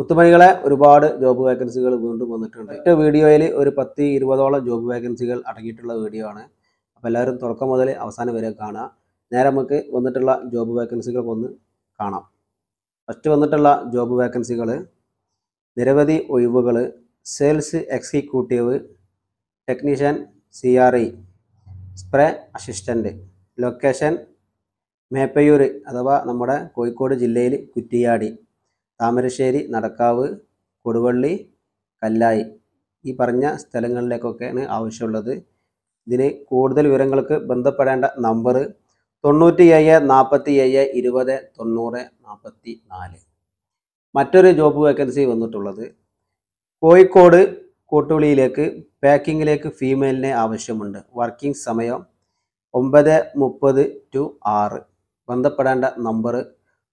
മുത്തുമണികളെ ഒരുപാട് ജോബ് വേക്കൻസികൾ വീണ്ടും വന്നിട്ടുണ്ട് ഒറ്റ വീഡിയോയിൽ ഒരു പത്ത് ഇരുപതോളം ജോബ് വേക്കൻസികൾ അടങ്ങിയിട്ടുള്ള വീഡിയോ ആണ് അപ്പോൾ എല്ലാവരും തുടക്കം മുതൽ അവസാനം വരെ കാണുക നേരെ നമുക്ക് വന്നിട്ടുള്ള ജോബ് വേക്കൻസികൾ ഒന്ന് കാണാം ഫസ്റ്റ് വന്നിട്ടുള്ള ജോബ് വേക്കൻസികൾ നിരവധി ഒഴിവുകൾ sales executive technician C R E spray assistant location Meppayur അഥവാ നമ്മുടെ കോഴിക്കോട് ജില്ലയിൽ കുറ്റിയാടി താമരശ്ശേരി നടക്കാവ് കൊടുവള്ളി കല്ലായി ഈ പറഞ്ഞ സ്ഥലങ്ങളിലേക്കൊക്കെയാണ് ആവശ്യമുള്ളത് ഇതിന് കൂടുതൽ വിവരങ്ങൾക്ക് ബന്ധപ്പെടേണ്ട നമ്പർ തൊണ്ണൂറ്റി ഏഴ് നാൽപ്പത്തി ഏഴ് ഇരുപത് തൊണ്ണൂറ് നാൽപ്പത്തി നാല് മറ്റൊരു ജോബ് വേക്കൻസി വന്നിട്ടുള്ളത് കോഴിക്കോട് കൂട്ടുവിളിയിലേക്ക് പാക്കിങ്ങിലേക്ക് ഫീമെയിലിനെ ആവശ്യമുണ്ട് വർക്കിംഗ് സമയം ഒമ്പത് മുപ്പത് ടു ആറ് ബന്ധപ്പെടേണ്ട നമ്പർ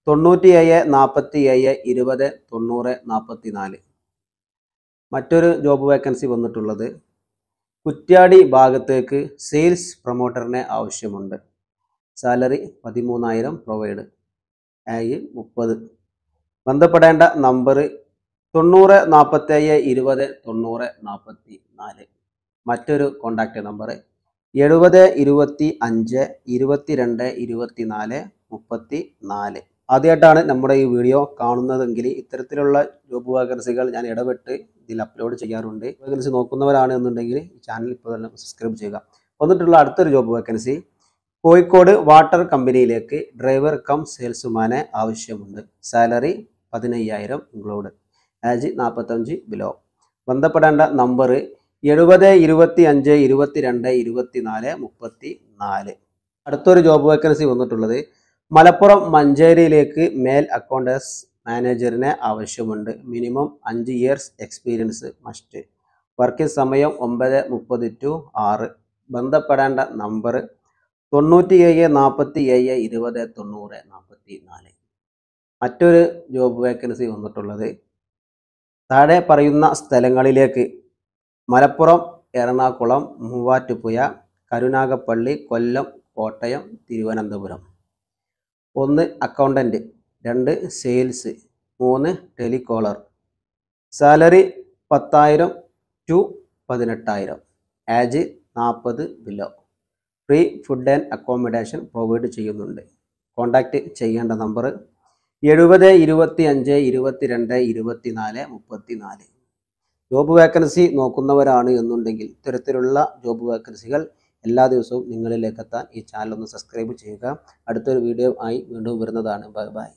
തൊണ്ണൂറ്റി ഏഴ് നാൽപ്പത്തി ഏഴ് ഇരുപത് തൊണ്ണൂറ് നാൽപ്പത്തി നാല് മറ്റൊരു ജോബ് വേക്കൻസി വന്നിട്ടുള്ളത് കുറ്റ്യാടി ഭാഗത്തേക്ക് സെയിൽസ് പ്രൊമോട്ടറിനെ ആവശ്യമുണ്ട് സാലറി പതിമൂന്നായിരം പ്രൊവൈഡ് ഏഴ് മുപ്പത് ബന്ധപ്പെടേണ്ട നമ്പർ തൊണ്ണൂറ് നാൽപ്പത്തേഴ് ഇരുപത് തൊണ്ണൂറ് നാൽപ്പത്തി നാല് മറ്റൊരു കോണ്ടാക്റ്റ് നമ്പർ എഴുപത് ഇരുപത്തി അഞ്ച് ഇരുപത്തി രണ്ട് ഇരുപത്തി നാല് മുപ്പത്തി നാല് ആദ്യമായിട്ടാണ് നമ്മുടെ ഈ വീഡിയോ കാണുന്നതെങ്കിൽ ഇത്തരത്തിലുള്ള ജോബ് വേക്കൻസികൾ ഞാൻ ഇടപെട്ട് ഇതിൽ അപ്ലോഡ് ചെയ്യാറുണ്ട് വേക്കൻസി നോക്കുന്നവരാണ് എന്നുണ്ടെങ്കിൽ ഈ ചാനൽ ഇപ്പോൾ തന്നെ സബ്സ്ക്രൈബ് ചെയ്യുക വന്നിട്ടുള്ള അടുത്തൊരു ജോബ് വേക്കൻസി കോഴിക്കോട് വാട്ടർ കമ്പനിയിലേക്ക് ഡ്രൈവർ കം സെയിൽസ്മാനെ ആവശ്യമുണ്ട് സാലറി പതിനയ്യായിരം ഇൻക്ലൂഡ് ആജ് നാൽപ്പത്തഞ്ച് ബിലോ ബന്ധപ്പെടേണ്ട നമ്പർ എഴുപത് ഇരുപത്തി അഞ്ച് ഇരുപത്തി രണ്ട് ഇരുപത്തി നാല് മുപ്പത്തി നാല് അടുത്തൊരു ജോബ് വേക്കൻസി വന്നിട്ടുള്ളത് മലപ്പുറം മഞ്ചേരിയിലേക്ക് മേൽ അക്കൗണ്ടസ് മാനേജറിനെ ആവശ്യമുണ്ട് മിനിമം അഞ്ച് ഇയേഴ്സ് എക്സ്പീരിയൻസ് മസ്റ്റ് വർക്കിംഗ് സമയം ഒമ്പത് മുപ്പത് ടു ആറ് ബന്ധപ്പെടേണ്ട നമ്പർ തൊണ്ണൂറ്റി ഏഴ് നാൽപ്പത്തി ഏഴ് ഇരുപത് തൊണ്ണൂറ് നാൽപ്പത്തി നാല് മറ്റൊരു ജോബ് വേക്കൻസി വന്നിട്ടുള്ളത് താഴെ പറയുന്ന സ്ഥലങ്ങളിലേക്ക് മലപ്പുറം എറണാകുളം മൂവാറ്റുപുഴ കരുനാഗപ്പള്ളി കൊല്ലം കോട്ടയം തിരുവനന്തപുരം ഒന്ന് അക്കൗണ്ടൻറ്റ് രണ്ട് സെയിൽസ് മൂന്ന് ടെലികോളർ സാലറി പത്തായിരം ടു പതിനെട്ടായിരം ആജ് നാൽപ്പത് below free food and accommodation provide ചെയ്യുന്നുണ്ട് കോൺടാക്റ്റ് ചെയ്യേണ്ട നമ്പർ എഴുപത് ഇരുപത്തി അഞ്ച് നാല് മുപ്പത്തി നാല് ജോബ് വേക്കൻസി നോക്കുന്നവരാണ് എന്നുണ്ടെങ്കിൽ ഇത്തരത്തിലുള്ള ജോബ് വേക്കൻസികൾ എല്ലാ ദിവസവും നിങ്ങളിലേക്ക് എത്താൻ ഈ ചാനൽ ഒന്ന് സബ്സ്ക്രൈബ് ചെയ്യുക അടുത്തൊരു വീഡിയോ ആയി വീണ്ടും വരുന്നതാണ് ബൈ ബൈ